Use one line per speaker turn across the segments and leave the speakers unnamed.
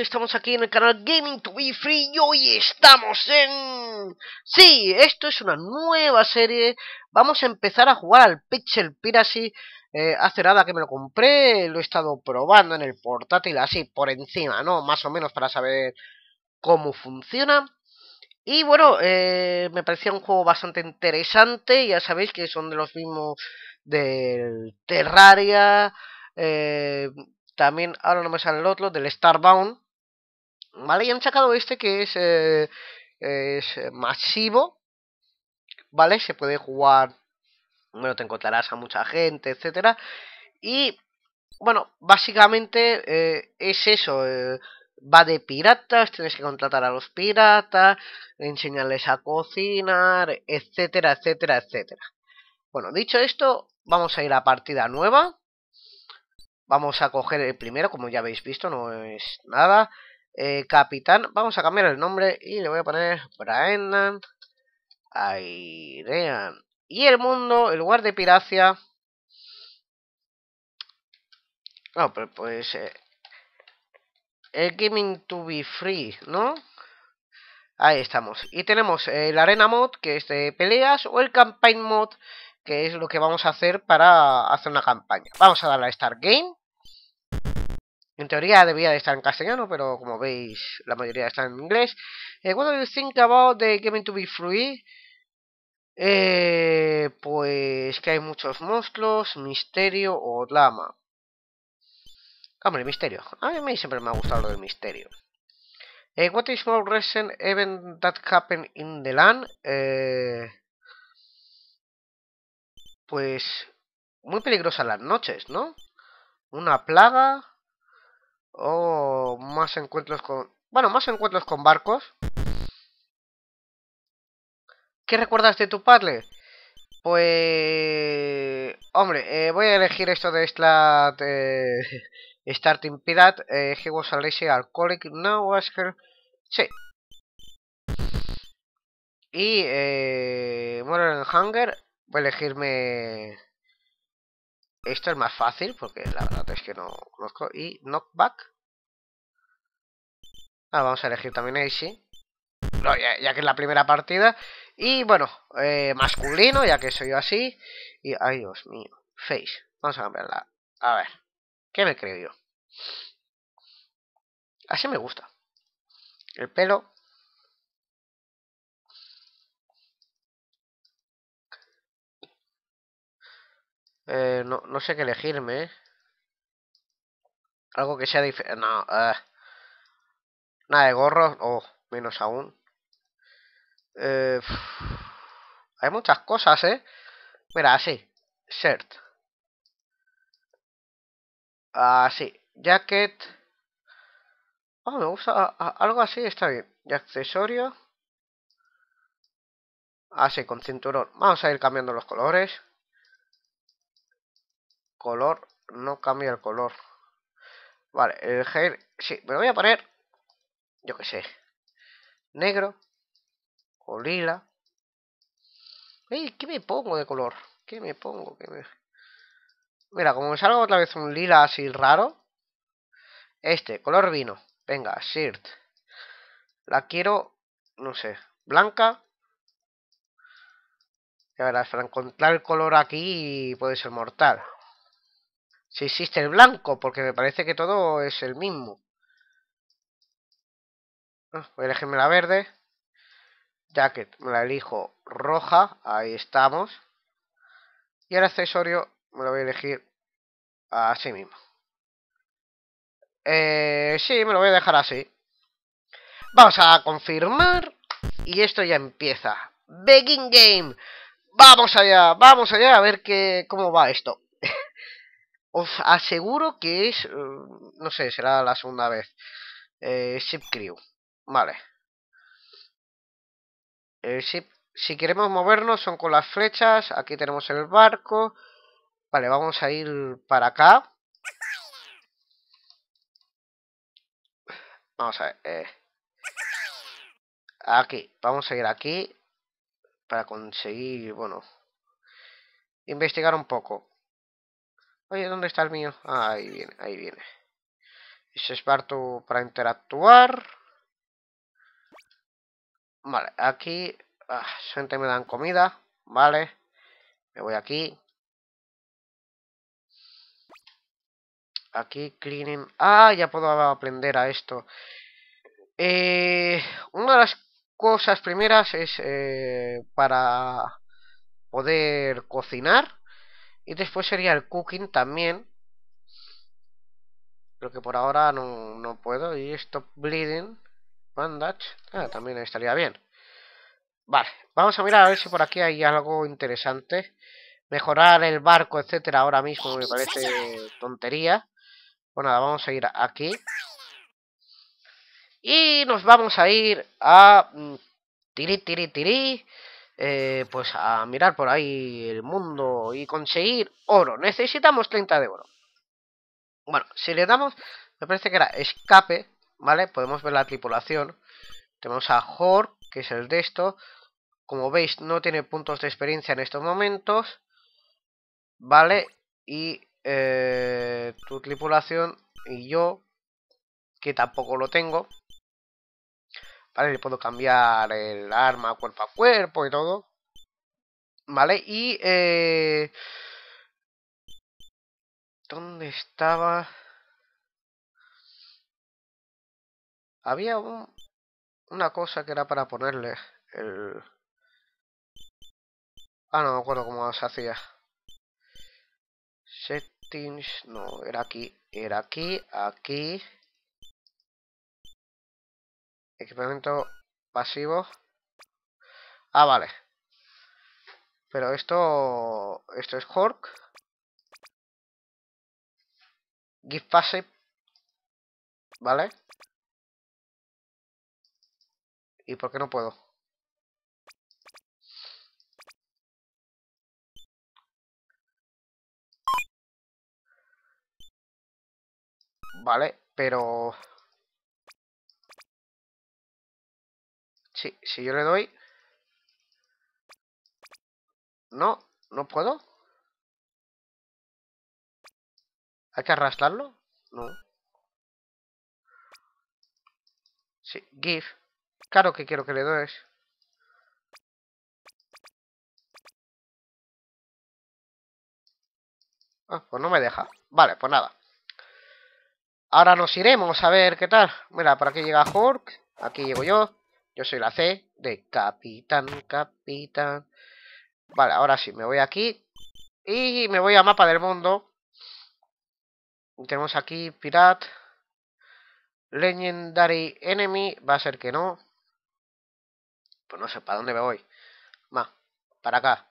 estamos aquí en el canal Gaming to Be Free y hoy estamos en... Sí, esto es una nueva serie, vamos a empezar a jugar al Pixel Piracy, eh, hace nada que me lo compré, lo he estado probando en el portátil así por encima, ¿no? Más o menos para saber cómo funciona. Y bueno, eh, me parecía un juego bastante interesante, ya sabéis que son de los mismos del Terraria... Eh, también, ahora no me sale el otro, del Starbound. ¿Vale? Y han sacado este que es, eh, es masivo. ¿Vale? Se puede jugar. Bueno, te encontrarás a mucha gente, etcétera. Y bueno, básicamente eh, es eso. Eh, va de piratas, tienes que contratar a los piratas, enseñarles a cocinar, etcétera, etcétera, etcétera. Bueno, dicho esto, vamos a ir a partida nueva. Vamos a coger el primero, como ya habéis visto, no es nada. Eh, capitán, vamos a cambiar el nombre y le voy a poner brian. Airean. Y el mundo, el lugar de piracia. No, pero pues... Eh, el gaming to be free, ¿no? Ahí estamos. Y tenemos eh, el arena mod, que es de peleas, o el campaign mod, que es lo que vamos a hacer para hacer una campaña. Vamos a darle a Start Game. En teoría debía de estar en castellano, pero como veis, la mayoría está en inglés. Eh, what do you think about the game to be free? Eh, pues que hay muchos monstruos, misterio o drama. Hombre, misterio. A mí siempre me ha gustado lo del misterio. Eh, what is more recent event that happened in the land? pues muy peligrosas las noches, ¿no? Una plaga, Oh, más encuentros con... Bueno, más encuentros con barcos. ¿Qué recuerdas de tu padre? Pues... Hombre, eh, voy a elegir esto de starting Pirate. Eh, he a alcoholic. No Sí. Y... Eh, Modern Hunger. Voy a elegirme... Esto es más fácil porque la verdad es que no conozco. Y knockback. Ah, vamos a elegir también AC. No, ya, que es la primera partida. Y bueno, eh, masculino, ya que soy yo así. Y, ay Dios mío, face. Vamos a cambiarla. A ver, ¿qué me creo yo?
Así me gusta. El pelo Eh,
no, sé qué elegirme. ¿eh? Algo que sea diferente. No, ah. Nada de gorro o menos aún. Eh, hay muchas cosas, ¿eh? Mira, así. Shirt. Así. Jacket. Oh, me gusta. algo así está bien. Y accesorio. Así, con cinturón. Vamos a ir cambiando los colores color no cambia el color. Vale, el gel, sí, me voy a poner, yo que sé, negro o lila. ¿Qué me pongo de color? ¿Qué me pongo? que me... Mira, como me salgo otra vez un lila así raro. Este, color vino. Venga, shirt. La quiero, no sé, blanca. Ya verás, para encontrar el color aquí puede ser mortal. Si existe el blanco, porque me parece que todo es el mismo. Ah, voy a elegirme la verde. Jacket, me la elijo roja. Ahí estamos. Y el accesorio me lo voy a elegir así mismo. Eh, sí, me lo voy a dejar así. Vamos a confirmar. Y esto ya empieza. ¡Begin Game. Vamos allá, vamos allá a ver qué, cómo va esto os aseguro que es, eh, no sé, será la segunda vez. Eh, ship Crew, vale. el eh, ship, si queremos movernos son con las flechas, aquí tenemos el barco. Vale, vamos a ir para acá. Vamos a ver. Aquí, vamos a ir aquí para conseguir, bueno, investigar un poco. Oye, ¿dónde está el mío? ahí viene, ahí viene. ese es esparto para interactuar. Vale, aquí... Ah, gente me dan comida. Vale. Me voy aquí. Aquí, cleaning... Ah, ya puedo aprender a esto. Eh, una de las cosas primeras es eh, para poder cocinar y después sería el cooking también. Lo que por ahora no, no puedo. Y stop bleeding. Bandage. Ah, también estaría bien. Vale, vamos a mirar a ver si por aquí hay algo interesante. Mejorar el barco, etcétera, ahora mismo me parece tontería. Bueno, pues nada, vamos a ir aquí. Y nos vamos a ir a... Mm, tiri, tiri, tiri. Eh, pues a mirar por ahí el mundo y conseguir oro. Necesitamos 30 de oro. Bueno, si le damos, me parece que era escape, ¿vale? Podemos ver la tripulación. Tenemos a Hor, que es el de esto. Como veis, no tiene puntos de experiencia en estos momentos. ¿Vale? Y eh, tu tripulación y yo, que tampoco lo tengo, ¿vale? Le puedo cambiar el arma cuerpo a cuerpo y todo, ¿vale? Y, eh...
¿Dónde estaba? Había una cosa que era para ponerle el...
Ah, no me acuerdo cómo se hacía. Settings, no, era aquí, era aquí, aquí, Equipamiento pasivo. Ah, vale. Pero esto... Esto es Hork.
Gift Passive. ¿Vale? ¿Y por qué no puedo? Vale, pero... si yo le doy... No, no puedo. ¿Hay que arrastrarlo? No. Sí, GIF. Claro que quiero que le doy.
Ah, pues no me deja. Vale, pues nada. Ahora nos iremos a ver qué tal. Mira, para aquí llega Hork Aquí llego yo. Yo soy la C de capitán, capitán. Vale, ahora sí, me voy aquí. Y me voy a mapa del mundo. Tenemos aquí Pirat. Legendary Enemy. Va a ser que no. Pues no sé, ¿para dónde me voy? Va, para acá.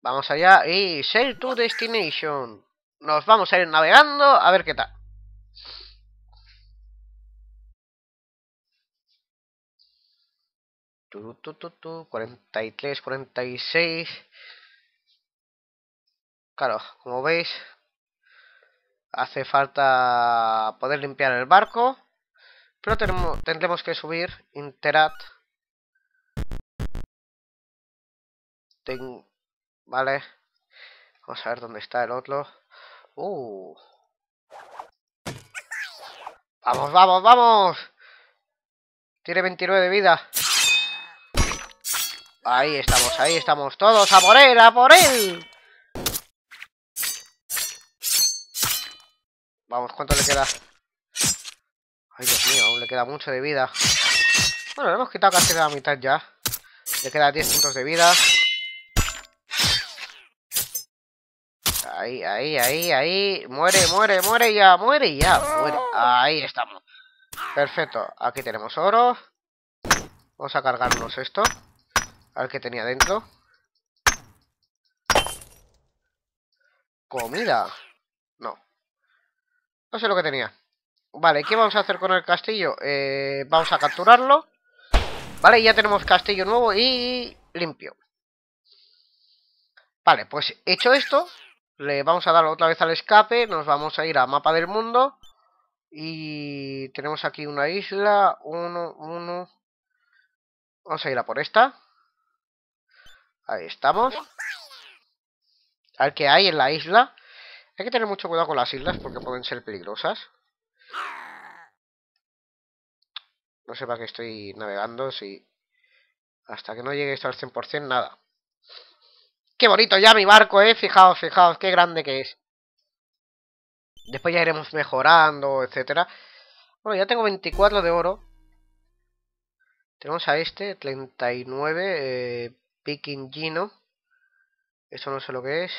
Vamos allá y Sail to Destination. Nos vamos a ir navegando a ver qué tal. 43, 46. Claro, como veis, hace falta poder limpiar el barco. Pero tenemos, tendremos que subir Interat. Ten, vale. Vamos a ver dónde está el otro. Uh. ¡Vamos, vamos, vamos! Tiene 29 de vida. Ahí estamos, ahí estamos todos. ¡A por él, a por él! Vamos, ¿cuánto le queda? Ay, Dios mío, aún le queda mucho de vida. Bueno, le hemos quitado casi la mitad ya. Le queda 10 puntos de vida. Ahí, ahí, ahí, ahí. Muere, muere, muere ya, muere ya, muere. Ahí estamos. Perfecto. Aquí tenemos oro. Vamos a cargarnos esto. Al que tenía dentro. Comida. No. No sé lo que tenía. Vale, ¿qué vamos a hacer con el castillo? Eh, vamos a capturarlo. Vale, ya tenemos castillo nuevo y limpio. Vale, pues hecho esto, le vamos a dar otra vez al escape, nos vamos a ir a mapa del mundo. Y tenemos aquí una isla, uno, uno. Vamos a ir a por esta. Ahí estamos. Al que hay en la isla. Hay que tener mucho cuidado con las islas porque pueden ser peligrosas. No sepa para estoy navegando, si... Hasta que no llegue esto al 100%, nada. ¡Qué bonito ya mi barco, eh! Fijaos, fijaos, qué grande que es. Después ya iremos mejorando, etcétera. Bueno, ya tengo 24 de oro. Tenemos a este, 39... Eh... Piking Gino. Esto no sé lo que es.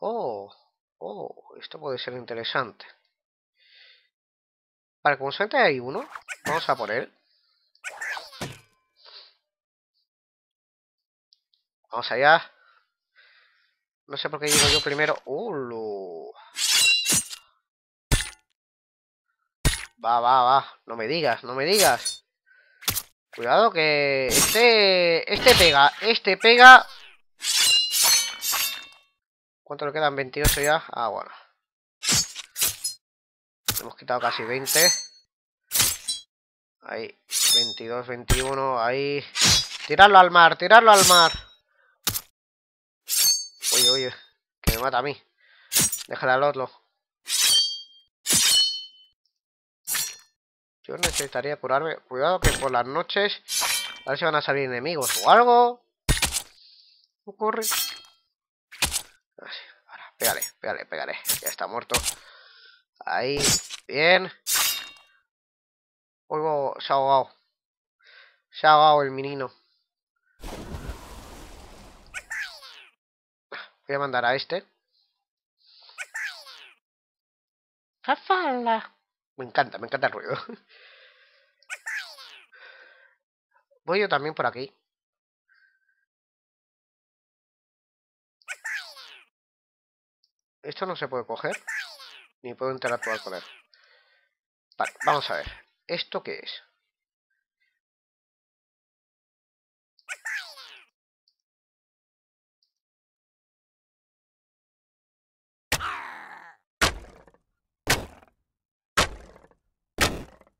Oh, oh, esto puede ser interesante. Para como suerte hay uno, vamos a poner Vamos allá. No sé por qué llego yo primero. Ulo Va, va, va. No me digas, no me digas. Cuidado que... Este... Este pega. Este pega... ¿Cuánto le quedan? 28 ya. Ah, bueno. Hemos quitado casi 20. Ahí. 22, 21. Ahí. Tirarlo al mar, tirarlo al mar. Oye, oye. Que me mata a mí. Déjale al otro. Yo necesitaría curarme. Cuidado que por las noches... A ver si van a salir enemigos o algo. ¿Qué ocurre? Ahora, pégale, pégale, pégale. Ya está muerto. Ahí. Bien. Oigo, se ha ahogado. Se ha ahogado el menino. Voy a mandar a este. Me encanta, me encanta el ruido. Voy yo también por aquí.
Esto no se puede coger. Ni puedo interactuar con él. Vale, vamos a ver. ¿Esto qué es?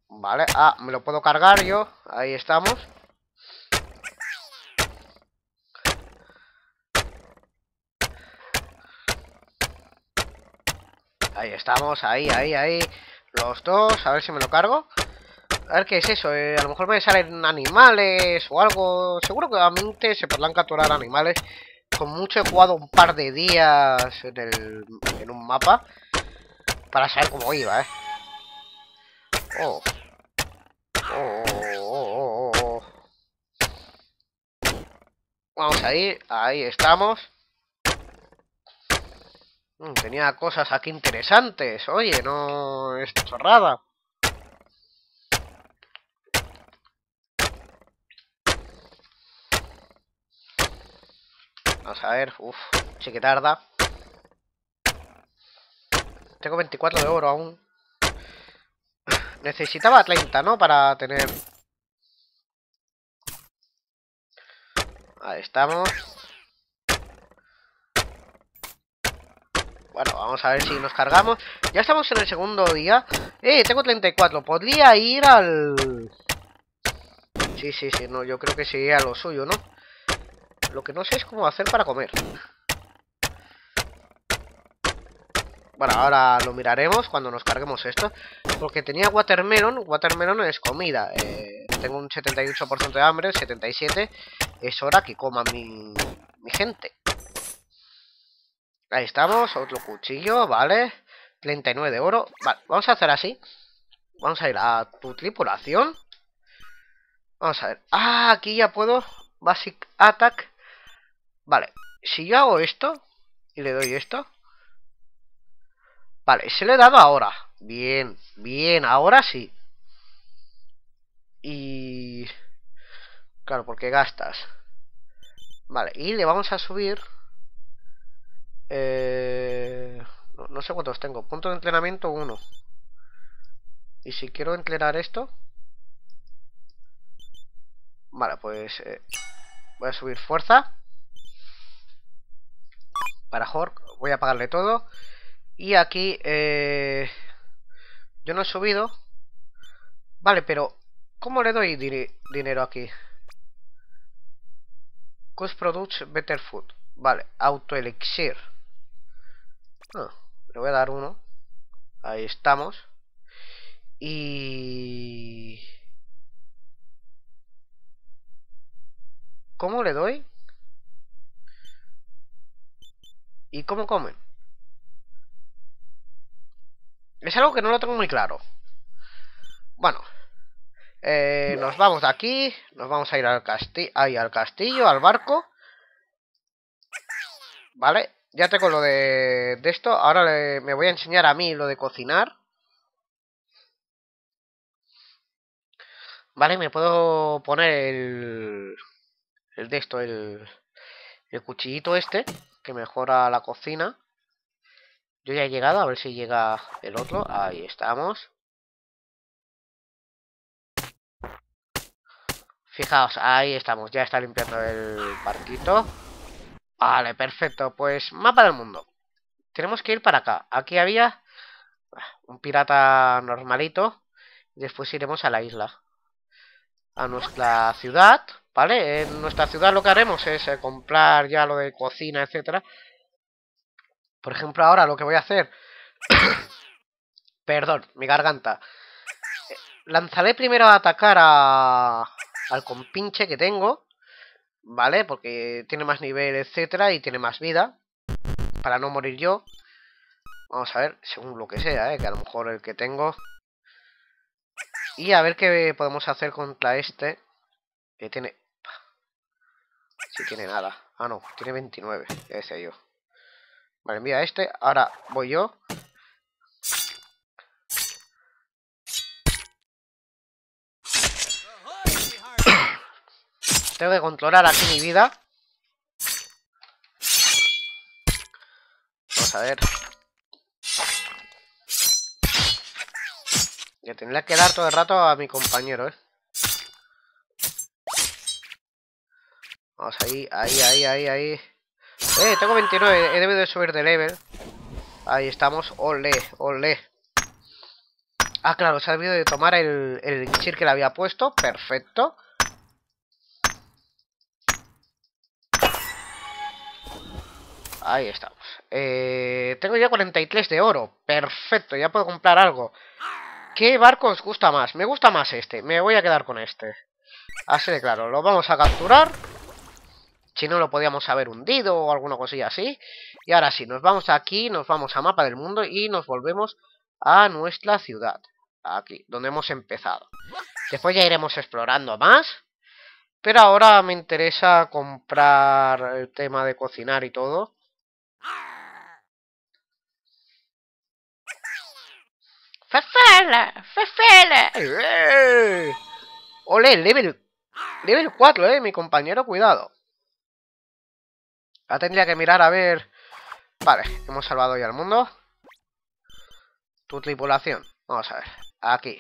Vale, ah, me lo puedo cargar yo Ahí estamos Ahí estamos, ahí, ahí, ahí. Los dos, a ver si me lo cargo. A ver qué es eso, eh, a lo mejor me salen animales o algo. Seguro que obviamente se podrán capturar animales. Con mucho he jugado un par de días en, un mapa para saber cómo iba, ¿eh? Oh. Oh, oh, oh, oh Vamos a ir, ahí estamos. Mm, tenía cosas aquí interesantes. Oye, no... es chorrada. Vamos a ver, Uf, sí que tarda. Tengo 24 de oro aún. Necesitaba 30, ¿no? Para tener... Ahí estamos. Vamos a ver si nos cargamos. Ya estamos en el segundo día. Eh, tengo 34. Podría ir al... Sí, sí, sí. No, yo creo que sería lo suyo, ¿no? Lo que no sé es cómo hacer para comer. Bueno, ahora lo miraremos cuando nos carguemos esto. Porque tenía watermelon. Watermelon es comida. Eh, tengo un 78% de hambre, 77. Es hora que coma mi, mi gente. Ahí estamos, otro cuchillo, vale. 39 de oro. Vale, vamos a hacer así. Vamos a ir a tu tripulación. Vamos a ver. Ah, aquí ya puedo. Basic Attack. Vale, si yo hago esto y le doy esto. Vale, se le he dado ahora. Bien, bien, ahora sí. Y... Claro, porque gastas. Vale, y le vamos a subir eh, no, sé cuántos tengo. Punto de entrenamiento 1. Y si quiero entrenar esto... Vale, pues... Eh, voy a subir fuerza. Para Hork. Voy a pagarle todo. Y aquí... Eh, yo no he subido. Vale, pero... ¿Cómo le doy dinero aquí? Cost Products Better Food. Vale, Auto Elixir. Ah, le voy a dar uno. Ahí estamos. Y... ¿Cómo le doy? ¿Y cómo comen? Es algo que no lo tengo muy claro. Bueno. Eh, nos vamos de aquí. Nos vamos a ir al castillo, ahí, al castillo, al barco. ¿Vale? Ya tengo lo de, esto. Ahora me voy a enseñar a mí lo de cocinar. Vale, me puedo poner el, el de esto, el, el cuchillito este, que mejora la cocina. Yo ya he llegado, a ver si llega el otro. Ahí estamos. Fijaos, ahí estamos, ya está limpiando el barquito. Vale, perfecto. Pues mapa del mundo. Tenemos que ir para acá. Aquí había un pirata normalito. Después iremos a la isla. A nuestra ciudad. ¿Vale? En nuestra ciudad lo que haremos es eh, comprar ya lo de cocina, etcétera. Por ejemplo, ahora lo que voy a hacer... Perdón, mi garganta. Eh, lanzaré primero a atacar a... al compinche que tengo. ¿vale? Porque tiene más nivel, etcétera, y tiene más vida, para no morir yo. Vamos a ver, según lo que sea, ¿eh? que a lo mejor el que tengo. Y a ver qué podemos hacer contra este, que tiene... Si tiene nada. Ah, no, tiene 29, ese decía yo. Vale, envía este, ahora voy yo. Tengo que controlar aquí mi vida. Vamos a ver. Ya tendría que dar todo el rato a mi compañero, ¿eh? Vamos ahí, ahí, ahí, ahí, ahí. Eh, tengo 29, he debido de subir de level. Ahí estamos, ole, ole. Ah, claro, se ha olvidado de tomar el, el que le había puesto, perfecto. Ahí estamos. Eh, tengo ya 43 de oro. Perfecto, ya puedo comprar algo. ¿Qué barco os gusta más? Me gusta más este. Me voy a quedar con este. Así de claro. Lo vamos a capturar. Si no lo podíamos haber hundido o alguna cosilla así. Y ahora sí, nos vamos aquí, nos vamos a mapa del mundo y nos volvemos a nuestra ciudad. Aquí, donde hemos empezado. Después ya iremos explorando más. Pero ahora me interesa comprar el tema de cocinar y todo. ¡Fefela! ¡Fefela! ¡Eh! ¡Ole! Level, level 4, eh, mi compañero, cuidado. Ahora tendría que mirar a ver... Vale, hemos salvado ya al mundo. Tu tripulación. Vamos a ver. Aquí.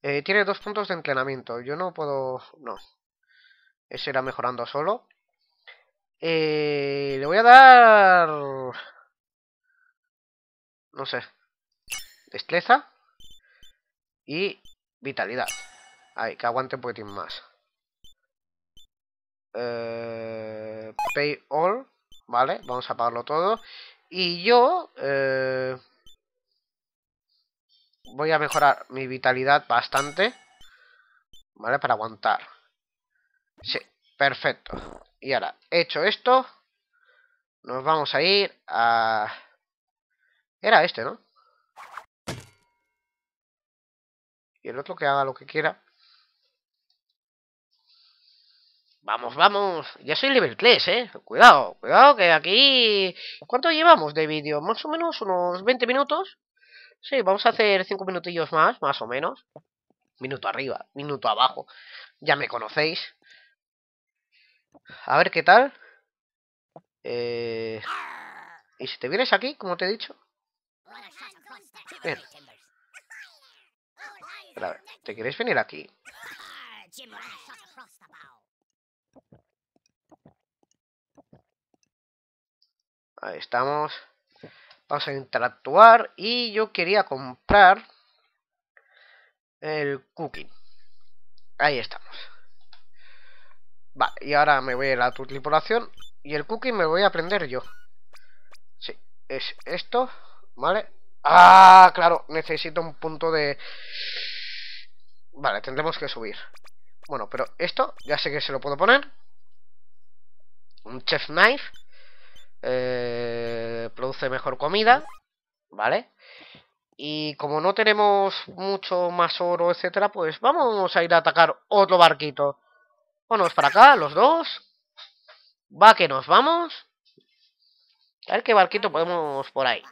Eh, tiene dos puntos de entrenamiento. Yo no puedo... No. Ese era mejorando solo. Eh, le voy a dar... No sé. Destreza. Y vitalidad. Ahí, que aguante un poquitín más. Eh, pay all. Vale, vamos a pagarlo todo. Y yo... Eh, voy a mejorar mi vitalidad bastante. ¿Vale? Para aguantar. Sí, Perfecto. Y ahora, hecho esto, nos vamos a ir a... Era este, ¿no? Y el otro que haga lo que quiera. Vamos, vamos. Ya soy level 3, ¿eh? Cuidado, cuidado que aquí... ¿Cuánto llevamos de vídeo? Más o menos unos 20 minutos. Sí, vamos a hacer 5 minutillos más, más o menos. Minuto arriba, minuto abajo. Ya me conocéis. A ver qué tal. Eh, y si te vienes aquí, como te he dicho. a ver, ¿te quieres venir aquí? Ahí estamos. Vamos a interactuar. Y yo quería comprar el cookie. Ahí está y ahora me voy a la tripulación y el cookie me voy a aprender yo. Sí, es esto, ¿vale? ¡Ah! Claro, necesito un punto de... Vale, tendremos que subir. Bueno, pero esto ya sé que se lo puedo poner. Un chef knife. Eh, produce mejor comida. ¿Vale? Y como no tenemos mucho más oro, etcétera, pues vamos a ir a atacar otro barquito. Vámonos para acá, los dos. Va que nos vamos. A ver qué barquito podemos por ahí.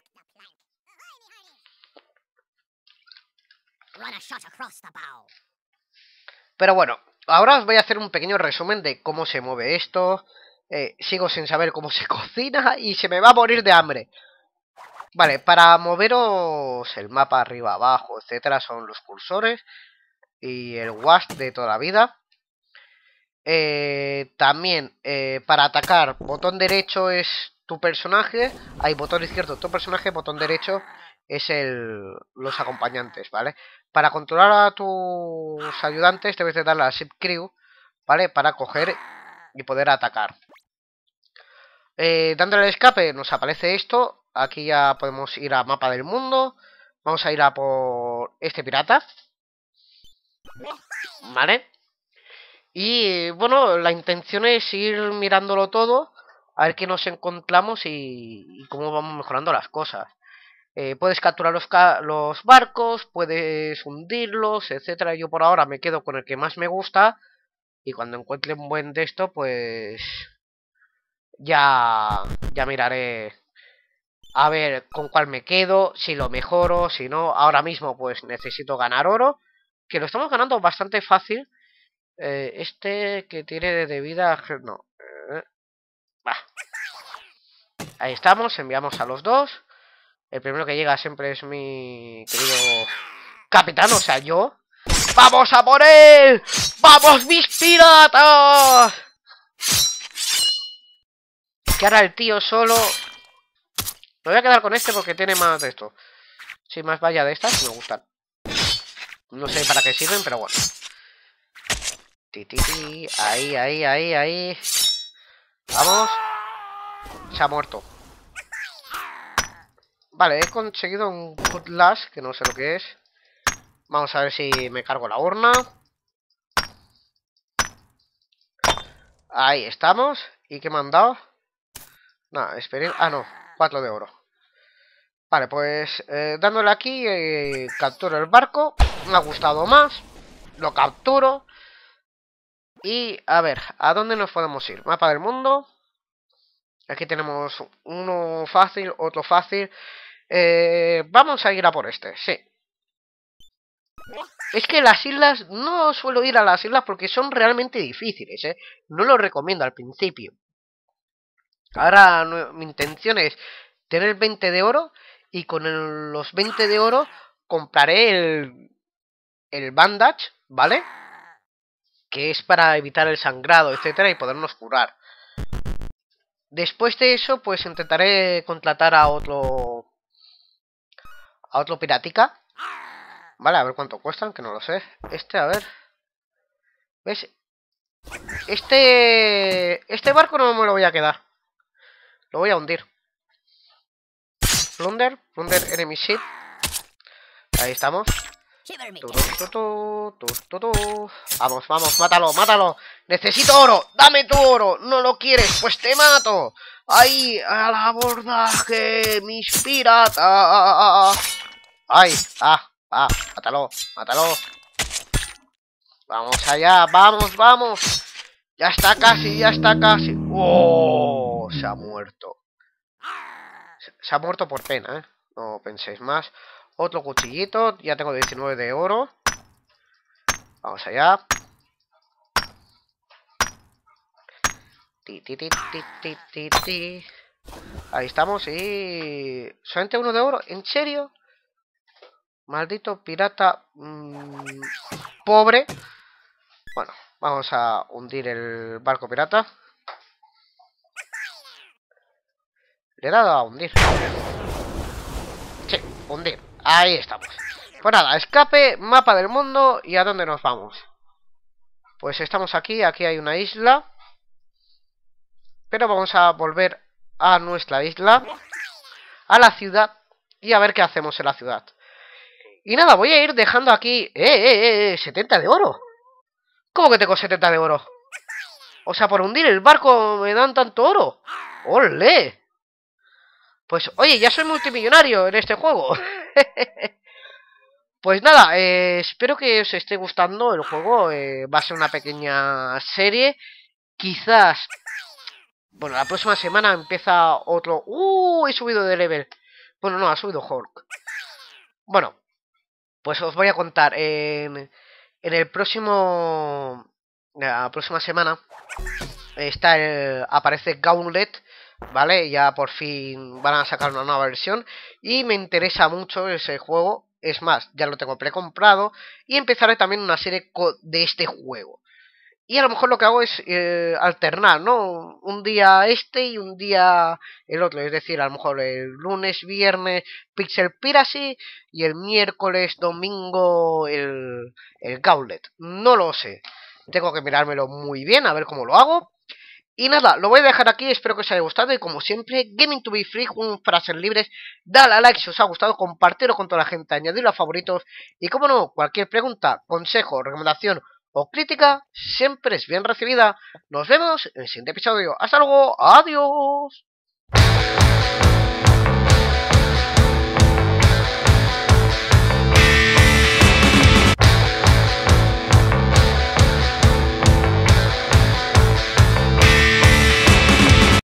Pero bueno, ahora os voy a hacer un pequeño resumen de cómo se mueve esto. Eh, sigo sin saber cómo se cocina y se me va a morir de hambre. Vale, para moveros el mapa arriba, abajo, etcétera, son los cursores y el WASD de toda la vida. Eh, también eh, para atacar, botón derecho es tu personaje, hay botón izquierdo tu personaje, botón derecho es el los acompañantes, ¿vale? Para controlar a tus ayudantes debes de darle a ship crew, ¿vale? Para coger y poder atacar. Eh, dándole el escape nos aparece esto, aquí ya podemos ir a mapa del mundo, vamos a ir a por este pirata, ¿vale? Y bueno, la intención es ir mirándolo todo, a ver qué nos encontramos y, cómo vamos mejorando las cosas. Eh, puedes capturar los, barcos, puedes hundirlos, etcétera. Yo por ahora me quedo con el que más me gusta y cuando encuentre un buen de esto, pues ya ya miraré a ver con cuál me quedo, si lo mejoro, si no. Ahora mismo pues necesito ganar oro, que lo estamos ganando bastante fácil eh, este que tiene de vida... No. Eh, Ahí estamos, enviamos a los dos. El primero que llega siempre es mi querido capitán, o sea, yo. ¡Vamos a por él! ¡Vamos, mis piratas! Que ahora el tío solo... Me voy a quedar con este porque tiene más de esto. Si más vaya de estas, me gustan. No sé para qué sirven, pero bueno. Ahí, ahí, ahí, ahí. Vamos. Se ha muerto. Vale, he conseguido un Cutlass, que no sé lo que es. Vamos a ver si me cargo la urna. Ahí estamos. ¿Y qué me han dado? Nada, esperen, Ah, no. Cuatro de oro. Vale, pues eh, dándole aquí, eh, capturo el barco. Me ha gustado más. Lo capturo. Y a ver, ¿a dónde nos podemos ir? Mapa del mundo. Aquí tenemos uno fácil, otro fácil. Eh, vamos a ir a por este, sí. Es que las islas, no suelo ir a las islas porque son realmente difíciles, ¿eh? No lo recomiendo al principio. Ahora mi intención es tener 20 de oro y con los 20 de oro compraré el, el bandage, ¿vale? que es para evitar el sangrado, etcétera, y podernos curar. Después de eso, pues intentaré contratar a otro. a otro piratica. Vale, a ver cuánto cuestan, que no lo sé. Este, a ver. ¿Ves? Este. Este barco no me lo voy a quedar. Lo voy a hundir. Plunder, Plunder Enemy Ship. Ahí estamos. Vamos, vamos, mátalo, mátalo. Necesito oro. Dame tu oro. No lo quieres, pues te mato. Ahí, al abordaje, mis piratas. Ay, ah, ah, mátalo, mátalo. Vamos allá, vamos, vamos. Ya está casi, ya está casi. ¡Oh! Se ha muerto. se ha muerto por pena, ¿eh? No penséis más. Otro cuchillito. Ya tengo 19 de oro. Vamos allá. Ti, ti, ti, Ahí estamos y... ¿Solamente uno de oro? ¿En serio? Maldito pirata... Mm, pobre. Bueno, vamos a hundir el barco pirata. Le he dado a hundir. Sí, hundir. Ahí estamos. Pues nada, escape, mapa del mundo y a dónde nos vamos. Pues estamos aquí, aquí hay una isla. Pero vamos a volver a nuestra isla, a la ciudad y a ver qué hacemos en la ciudad. Y nada, voy a ir dejando aquí... ¡Eh, eh, eh! ¡70 eh, de oro! ¿Cómo que tengo 70 de oro? O sea, por hundir el barco me dan tanto oro. ¡Ole! Pues, oye, ya soy multimillonario en este juego. pues nada, eh, espero que os esté gustando el juego. Eh, va a ser una pequeña serie. Quizás... Bueno, la próxima semana empieza otro... ¡Uh! He subido de level. Bueno, no, ha subido Hulk. Bueno, pues os voy a contar. En, en el próximo... La próxima semana eh, está el, aparece Gauntlet ¿vale? Ya por fin van a sacar una nueva versión y me interesa mucho ese juego. Es más, ya lo tengo precomprado y empezaré también una serie de este juego. Y a lo mejor lo que hago es eh, alternar, ¿no? Un día este y un día el otro. Es decir, a lo mejor el lunes, viernes, Pixel Piracy y el miércoles, domingo, el, el Gauntlet. No lo sé. Tengo que mirármelo muy bien a ver cómo lo hago. Y nada, lo voy a dejar aquí, espero que os haya gustado y como siempre, Gaming to be Free, un frases libres, dale a like si os ha gustado, compartirlo con toda la gente, añadirlo a favoritos y como no, cualquier pregunta, consejo, recomendación o crítica siempre es bien recibida. Nos vemos en el siguiente episodio. Hasta luego, adiós.